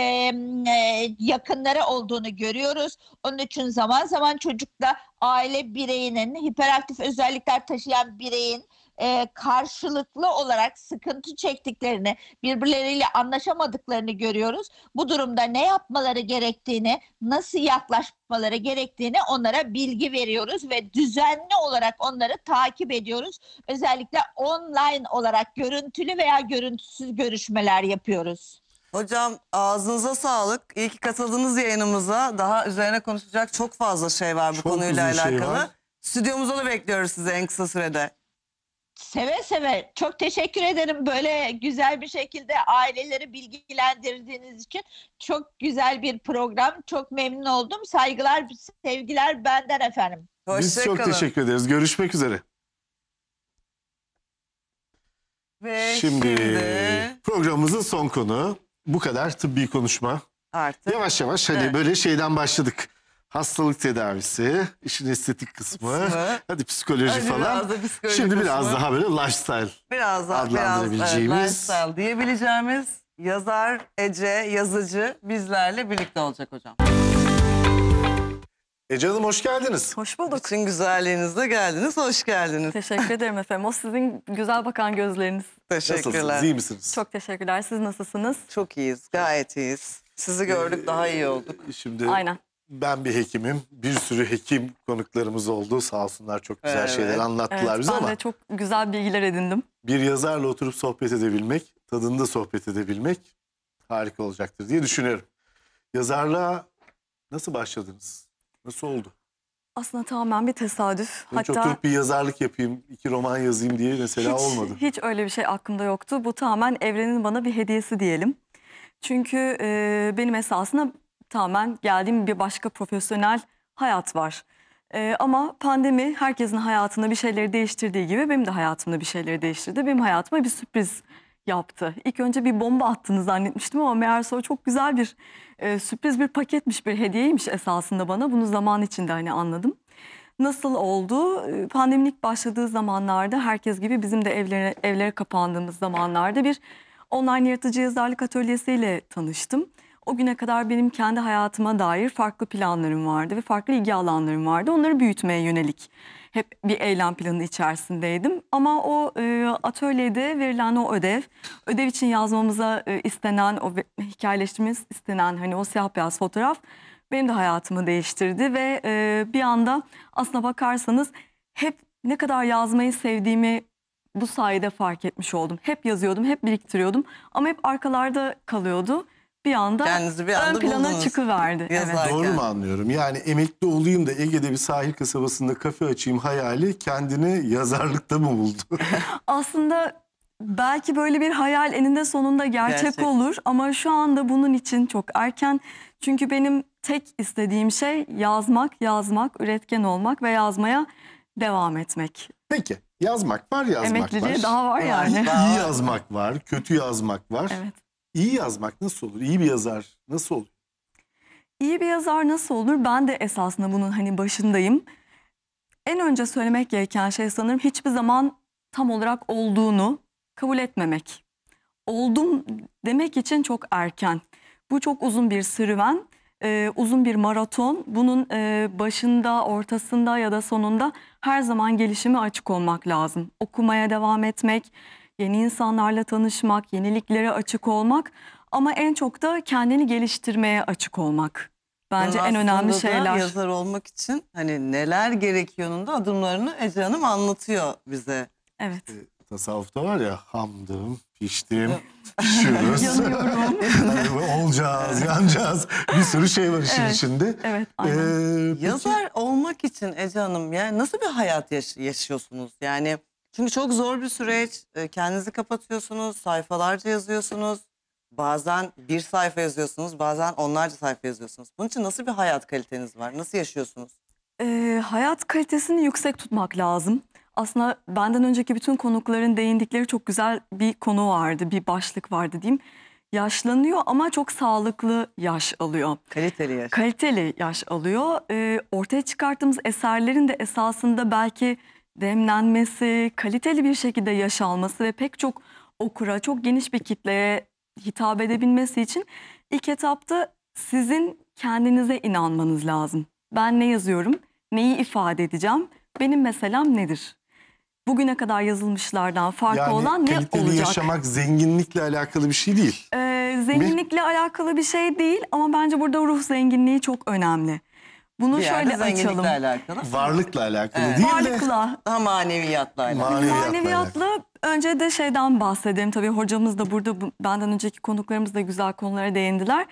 E: yakınları olduğunu görüyoruz. Onun için zaman zaman çocukta aile bireyinin hiperaktif özellikler taşıyan bireyin e, karşılıklı olarak sıkıntı çektiklerini, birbirleriyle anlaşamadıklarını görüyoruz. Bu durumda ne yapmaları gerektiğini, nasıl yaklaşmaları gerektiğini onlara bilgi veriyoruz ve düzenli olarak onları takip ediyoruz. Özellikle online olarak görüntülü veya görüntüsüz görüşmeler yapıyoruz.
B: Hocam ağzınıza sağlık. İyi ki katıldınız yayınımıza. Daha üzerine konuşacak çok fazla şey var bu çok konuyla şey alakalı. Şey var. Stüdyomuza da bekliyoruz sizi en kısa sürede.
E: Seve seve. Çok teşekkür ederim böyle güzel bir şekilde aileleri bilgilendirdiğiniz için. Çok güzel bir program. Çok memnun oldum. Saygılar, sevgiler benden efendim. Hoşça Biz çok teşekkür
A: ederiz. Görüşmek üzere. Ve şimdi, şimdi programımızın son konu bu kadar tıbbi konuşma. Artık. Yavaş yavaş hani evet. böyle şeyden başladık hastalık tedavisi, işin estetik kısmı, kısmı. hadi psikoloji hadi falan. Biraz da psikoloji Şimdi kısmı. biraz daha böyle lifestyle biraz daha, adlandırabileceğimiz. Biraz, lifestyle
B: diyebileceğimiz yazar Ece, yazıcı bizlerle birlikte olacak hocam. Ece Hanım hoş geldiniz. Hoş bulduk. Bütün güzelliğinizle geldiniz, hoş geldiniz. Teşekkür ederim efendim. O
F: sizin güzel bakan gözleriniz. Teşekkürler. Nasılsınız, iyi misiniz? Çok teşekkürler. Siz nasılsınız? Çok
B: iyiyiz, gayet iyiyiz. Sizi gördük, ee, daha iyi olduk.
A: Şimdi Aynen ben bir hekimim. Bir sürü hekim konuklarımız oldu. Sağ olsunlar çok güzel evet. şeyler anlattılar evet, bize ben ama. Ben de
B: çok güzel
F: bilgiler edindim.
A: Bir yazarla oturup sohbet edebilmek, tadında sohbet edebilmek harika olacaktır diye düşünüyorum. Yazarlığa nasıl başladınız? Nasıl oldu?
F: Aslında tamamen bir tesadüf. Ben Hatta oturup
A: bir yazarlık yapayım, iki roman yazayım diye mesela hiç, olmadı.
F: Hiç öyle bir şey aklımda yoktu. Bu tamamen evrenin bana bir hediyesi diyelim. Çünkü e, benim esasında tamamen geldiğim bir başka profesyonel hayat var. Ee, ama pandemi herkesin hayatında bir şeyleri değiştirdiği gibi benim de hayatımda bir şeyleri değiştirdi. Benim hayatıma bir sürpriz yaptı. İlk önce bir bomba attığını zannetmiştim ama meğerse o çok güzel bir e, sürpriz bir paketmiş, bir hediyeymiş esasında bana. Bunu zaman içinde hani anladım. Nasıl oldu? Ee, pandeminin ilk başladığı zamanlarda herkes gibi bizim de evlere, evlere kapandığımız zamanlarda bir online yaratıcı yazarlık atölyesiyle tanıştım. O güne kadar benim kendi hayatıma dair farklı planlarım vardı ve farklı ilgi alanlarım vardı. Onları büyütmeye yönelik hep bir eylem planı içerisindeydim. Ama o e, atölyede verilen o ödev, ödev için yazmamıza e, istenen, o hikayeleştirmemiz istenen hani o siyah beyaz fotoğraf benim de hayatımı değiştirdi. Ve e, bir anda aslına bakarsanız hep ne kadar yazmayı sevdiğimi bu sayede fark etmiş oldum. Hep yazıyordum, hep biriktiriyordum ama hep arkalarda kalıyordu bir anda, Kendinizi bir anda ön plana çıkıverdi. Yazarken. Doğru
A: mu anlıyorum? Yani emekli olayım da Ege'de bir sahil kasabasında kafe açayım hayali kendini yazarlıkta mı buldu?
F: Aslında belki böyle bir hayal eninde sonunda gerçek, gerçek olur ama şu anda bunun için çok erken. Çünkü benim tek istediğim şey yazmak, yazmak, üretken olmak ve yazmaya devam etmek.
A: Peki yazmak var yazmak Emekliliği var. daha var yani. İyi yazmak var, kötü yazmak var. Evet. İyi yazmak nasıl olur? İyi bir yazar nasıl olur?
F: İyi bir yazar nasıl olur? Ben de esasında bunun hani başındayım. En önce söylemek gereken şey sanırım hiçbir zaman tam olarak olduğunu kabul etmemek. Oldum demek için çok erken. Bu çok uzun bir serüven, e, uzun bir maraton. Bunun e, başında, ortasında ya da sonunda her zaman gelişime açık olmak lazım. Okumaya devam etmek, yeni insanlarla tanışmak, yeniliklere açık olmak ama en çok da kendini geliştirmeye açık olmak. Bence en önemli şeyler. yazar
B: olmak için hani neler gerekiyor'nun da adımlarını Ece Hanım anlatıyor bize. Evet. İşte,
A: tasavvufta var ya hamdım, piştim, pişiyoruz.
B: Yanıyorum.
A: Olacağız, yanacağız. Bir sürü şey var işin evet, içinde. Evet, e, aynen. Ee, Yazar
B: peki... olmak için Ece Hanım yani nasıl bir hayat yaş yaşıyorsunuz? Yani çünkü çok zor bir süreç. Ee, kendinizi kapatıyorsunuz, sayfalarca yazıyorsunuz. Bazen bir sayfa yazıyorsunuz, bazen onlarca sayfa yazıyorsunuz. Bunun için nasıl bir hayat kaliteniz var? Nasıl yaşıyorsunuz?
F: Ee, hayat kalitesini yüksek tutmak lazım. Aslında benden önceki bütün konukların değindikleri çok güzel bir konu vardı, bir başlık vardı diyeyim. Yaşlanıyor ama çok sağlıklı yaş alıyor. Kaliteli yaş. Kaliteli yaş alıyor. Ee, ortaya çıkarttığımız eserlerin de esasında belki demlenmesi, kaliteli bir şekilde yaşanması ve pek çok okura, çok geniş bir kitleye hitap edebilmesi için ilk etapta sizin kendinize inanmanız lazım. Ben ne yazıyorum, neyi ifade edeceğim, benim meselem nedir? Bugüne kadar yazılmışlardan farklı yani, olan ne olacak? Yani yaşamak
A: zenginlikle alakalı bir şey değil.
F: Ee, zenginlikle bir... alakalı bir şey değil ama bence burada ruh zenginliği çok önemli. Bunu Bir şöyle açalım.
B: alakalı. Varlıkla alakalı Evet. değil de Varlıkla. Daha maneviyatla alakalı. maneviyatla.
F: önce de şeyden bahsedelim. Tabii hocamız da burada benden önceki konuklarımız da güzel konulara değindiler.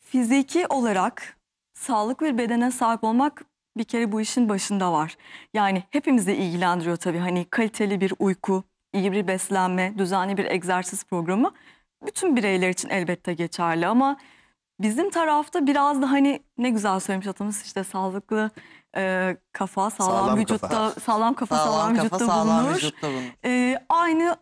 F: Fiziki olarak sağlık bir bedene sahip olmak bir kere bu işin başında var. Yani hepimizi ilgilendiriyor tabii. Hani kaliteli bir uyku, iyi bir beslenme, düzenli bir egzersiz programı bütün bireyler için elbette geçerli ama Bizim tarafta biraz da hani ne güzel söylemiş atamız işte sağlıklı e, kafa, sağlam, sağlam vücutta, kafa. sağlam kafa, sağlam, sağlam kafa, vücutta sağlam bulunur. Vücutta bulunur. E, aynı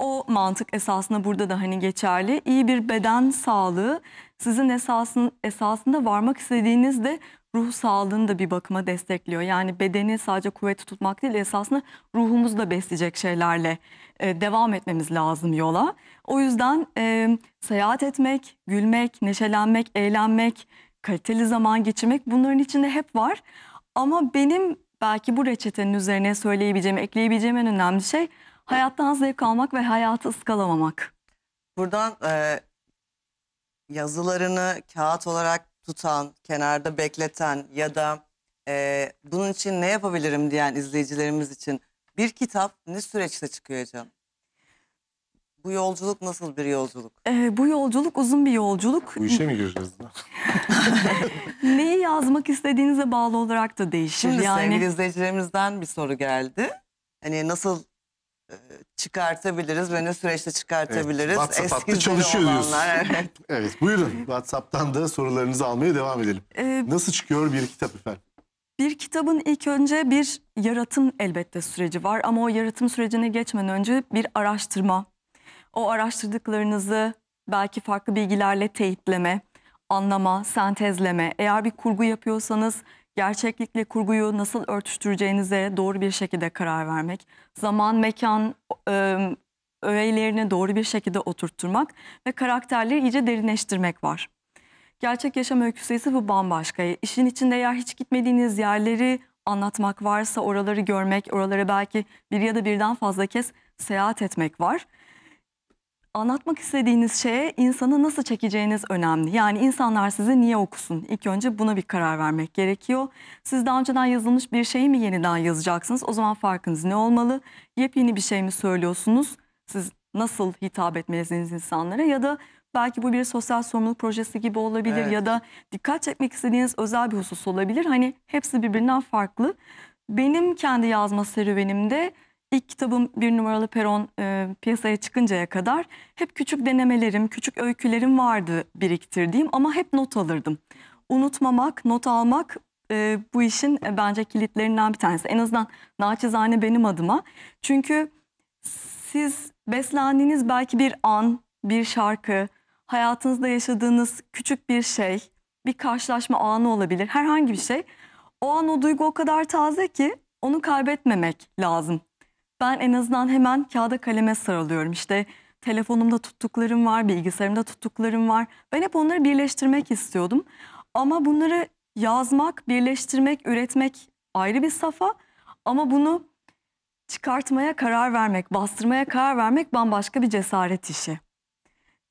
F: o mantık esasında burada da hani geçerli. İyi bir beden sağlığı sizin esasın, esasında varmak istediğiniz de ruh sağlığını da bir bakıma destekliyor. Yani bedeni sadece kuvvet tutmak değil esasında ruhumuzu da besleyecek şeylerle e, devam etmemiz lazım yola. O yüzden e, seyahat etmek, gülmek, neşelenmek, eğlenmek, kaliteli zaman geçirmek bunların içinde hep var. Ama benim belki bu reçetenin üzerine söyleyebileceğim, ekleyebileceğim en önemli şey Hayattan zevk almak ve hayatı ıskalamamak.
B: Buradan e, yazılarını kağıt olarak tutan, kenarda bekleten ya da e, bunun için ne yapabilirim diyen izleyicilerimiz için bir kitap ne süreçte çıkıyor canım? Bu yolculuk nasıl bir yolculuk?
F: Ee, bu yolculuk uzun bir
B: yolculuk. Bu işe mi gireceğiz? Neyi yazmak istediğinize bağlı olarak da değişir. Şimdi yani... sevgili izleyicilerimizden bir soru geldi. Hani nasıl e, çıkartabiliriz ve ne süreçte çıkartabiliriz. Evet, WhatsApp çalışıyor olanlar, diyorsun. Evet.
A: evet buyurun WhatsApp'tan da sorularınızı almaya devam edelim. Ee, Nasıl çıkıyor bir kitap efendim?
F: Bir kitabın ilk önce bir yaratım elbette süreci var ama o yaratım sürecine geçmeden önce bir araştırma. O araştırdıklarınızı belki farklı bilgilerle teyitleme, anlama, sentezleme. Eğer bir kurgu yapıyorsanız gerçeklikle kurguyu nasıl örtüştüreceğinize doğru bir şekilde karar vermek, zaman, mekan e, öğelerini doğru bir şekilde oturtturmak ve karakterleri iyice derinleştirmek var. Gerçek yaşam öyküsü ise bu bambaşka. İşin içinde eğer hiç gitmediğiniz yerleri anlatmak varsa oraları görmek, oraları belki bir ya da birden fazla kez seyahat etmek var anlatmak istediğiniz şeye insanı nasıl çekeceğiniz önemli. Yani insanlar sizi niye okusun? İlk önce buna bir karar vermek gerekiyor. Siz daha önceden yazılmış bir şeyi mi yeniden yazacaksınız? O zaman farkınız ne olmalı? Yepyeni bir şey mi söylüyorsunuz? Siz nasıl hitap etmelisiniz insanlara ya da belki bu bir sosyal sorumluluk projesi gibi olabilir evet. ya da dikkat çekmek istediğiniz özel bir husus olabilir. Hani hepsi birbirinden farklı. Benim kendi yazma serüvenimde İlk kitabım bir numaralı peron e, piyasaya çıkıncaya kadar hep küçük denemelerim, küçük öykülerim vardı biriktirdiğim ama hep not alırdım. Unutmamak, not almak e, bu işin e, bence kilitlerinden bir tanesi. En azından naçizane benim adıma. Çünkü siz beslendiğiniz belki bir an, bir şarkı, hayatınızda yaşadığınız küçük bir şey, bir karşılaşma anı olabilir, herhangi bir şey. O an o duygu o kadar taze ki onu kaybetmemek lazım ben en azından hemen kağıda kaleme sarılıyorum. İşte telefonumda tuttuklarım var, bilgisayarımda tuttuklarım var. Ben hep onları birleştirmek istiyordum. Ama bunları yazmak, birleştirmek, üretmek ayrı bir safa. Ama bunu çıkartmaya karar vermek, bastırmaya karar vermek bambaşka bir cesaret işi.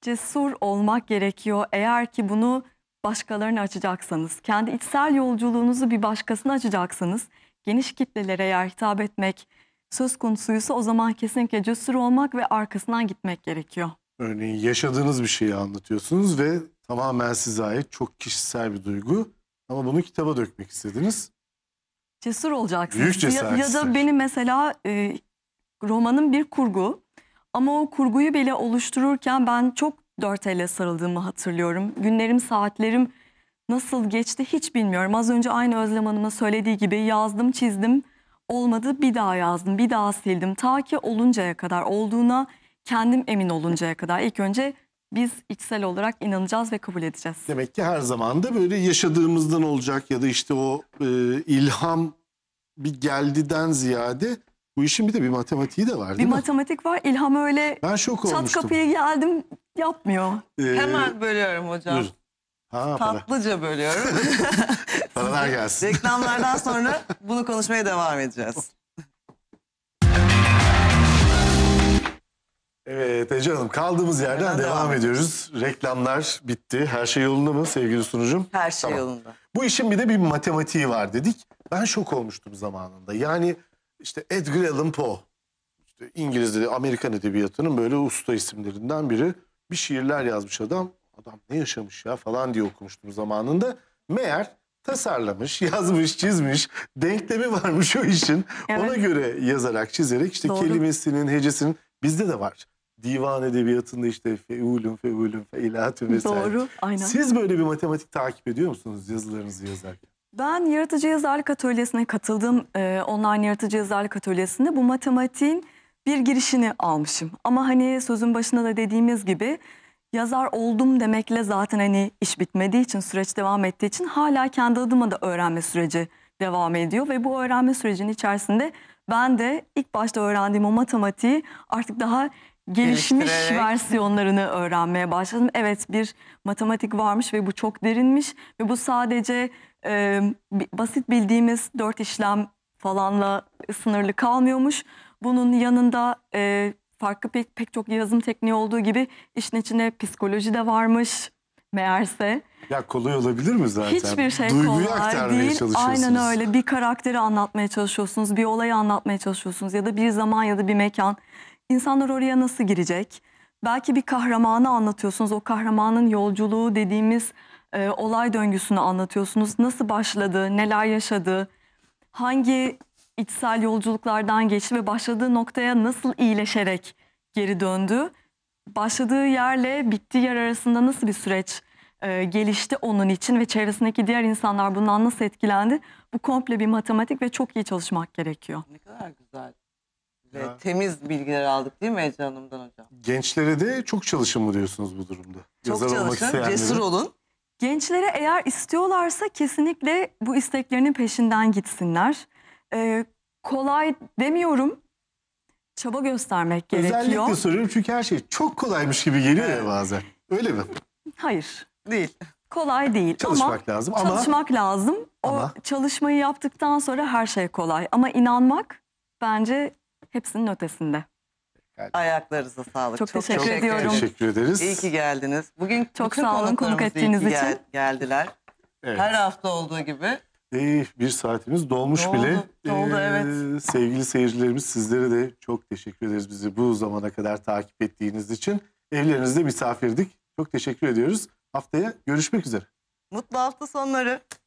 F: Cesur olmak gerekiyor. Eğer ki bunu başkalarını açacaksanız, kendi içsel yolculuğunuzu bir başkasına açacaksanız, geniş kitlelere eğer hitap etmek, söz konusuysa o zaman kesinlikle cesur olmak ve arkasından gitmek gerekiyor.
A: Örneğin yaşadığınız bir şeyi anlatıyorsunuz ve tamamen size ait çok kişisel bir duygu. Ama bunu kitaba dökmek istediniz.
F: Cesur olacaksınız. Büyük cesaret. Ya, ya da beni mesela e, romanım bir kurgu. Ama o kurguyu bile oluştururken ben çok dört ele sarıldığımı hatırlıyorum. Günlerim, saatlerim nasıl geçti hiç bilmiyorum. Az önce aynı Özlem Hanım'ın söylediği gibi yazdım, çizdim Olmadı bir daha yazdım, bir daha sildim. Ta ki oluncaya kadar, olduğuna kendim emin oluncaya kadar. ilk önce biz içsel olarak inanacağız ve kabul edeceğiz. Demek
A: ki her zaman da böyle yaşadığımızdan olacak ya da işte o e, ilham bir geldiden ziyade bu işin bir de bir matematiği de var değil bir mi?
F: matematik var. ilham öyle Ben şok çat olmuştum. kapıya geldim yapmıyor. Ee, Hemen
B: bölüyorum hocam. Buyurun. Ha, para. Tatlıca bölüyorum. Paralar gelsin. Reklamlardan sonra bunu konuşmaya devam edeceğiz.
A: Evet Ece Hanım kaldığımız yerden devam, devam ediyoruz. Reklamlar bitti. Her şey yolunda mı sevgili sunucum? Her şey Tamam. yolunda. Bu işin bir de bir matematiği var dedik. Ben şok olmuştum zamanında. Yani işte Edgar Allan Poe. işte İngiliz dedi, Amerikan edebiyatının böyle usta isimlerinden biri. Bir şiirler yazmış adam. Adam ne yaşamış ya falan diye okumuştum zamanında. Meğer tasarlamış, yazmış, çizmiş, denklemi varmış o işin. Evet. Ona göre yazarak, çizerek işte Doğru. kelimesinin, hecesinin bizde de var. Divan edebiyatında işte feulüm, feulun feilatü vesaire. Doğru, aynen. Siz böyle bir matematik takip ediyor musunuz yazılarınızı yazarken?
F: Ben yaratıcı yazarlık atölyesine katıldım. Ee, online yaratıcı yazarlık atölyesinde bu matematiğin bir girişini almışım. Ama hani sözün başında da dediğimiz gibi yazar oldum demekle zaten hani iş bitmediği için süreç devam ettiği için hala kendi adıma da öğrenme süreci devam ediyor ve bu öğrenme sürecinin içerisinde ben de ilk başta öğrendiğim o matematiği artık daha gelişmiş versiyonlarını öğrenmeye başladım. Evet bir matematik varmış ve bu çok derinmiş ve bu sadece e, basit bildiğimiz dört işlem falanla sınırlı kalmıyormuş. Bunun yanında e, farklı pek, pek çok yazım tekniği olduğu gibi işin içine psikoloji de varmış meğerse.
A: Ya kolay olabilir mi zaten? Hiçbir şey Duyguyu kolay aktarmaya değil. Çalışıyorsunuz. Aynen öyle.
F: Bir karakteri anlatmaya çalışıyorsunuz, bir olayı anlatmaya çalışıyorsunuz ya da bir zaman ya da bir mekan. İnsanlar oraya nasıl girecek? Belki bir kahramanı anlatıyorsunuz. O kahramanın yolculuğu dediğimiz e, olay döngüsünü anlatıyorsunuz. Nasıl başladı, neler yaşadı, hangi içsel yolculuklardan geçti ve başladığı noktaya nasıl iyileşerek geri döndü? Başladığı yerle bittiği yer arasında nasıl bir süreç e, gelişti onun için ve çevresindeki diğer insanlar bundan nasıl etkilendi? Bu komple bir matematik ve çok iyi çalışmak gerekiyor. Ne
B: kadar güzel ve ha. temiz bilgiler aldık değil mi Ece Hanım'dan hocam?
A: Gençlere de çok çalışın diyorsunuz bu durumda? Çok Yazar çalışın, cesur olun.
F: Gençlere eğer istiyorlarsa kesinlikle bu isteklerinin peşinden gitsinler e, kolay demiyorum. Çaba göstermek gerekiyor. Özellikle
A: soruyorum çünkü her şey çok kolaymış gibi geliyor ya bazen. Öyle mi?
F: Hayır. Değil. Kolay değil. Çalışmak ama, lazım ama- Çalışmak lazım. O Ama- çalışmayı yaptıktan sonra her şey kolay. Ama inanmak bence hepsinin ötesinde.
B: Ayaklarınıza sağlık. Çok teşekkür ediyorum. Teşekkür ederiz. İyi ki geldiniz. Bugün Çok sağ olun konuk ettiğiniz için. gel- geldiler. Evet. Her hafta olduğu gibi
A: ee, bir saatimiz dolmuş doldu, bile. Doldu ee, evet. Sevgili seyircilerimiz sizlere de çok teşekkür ederiz bizi bu zamana kadar takip ettiğiniz için. Evlerinizde misafirdik. Çok teşekkür ediyoruz. Haftaya görüşmek üzere. Mutlu hafta sonları.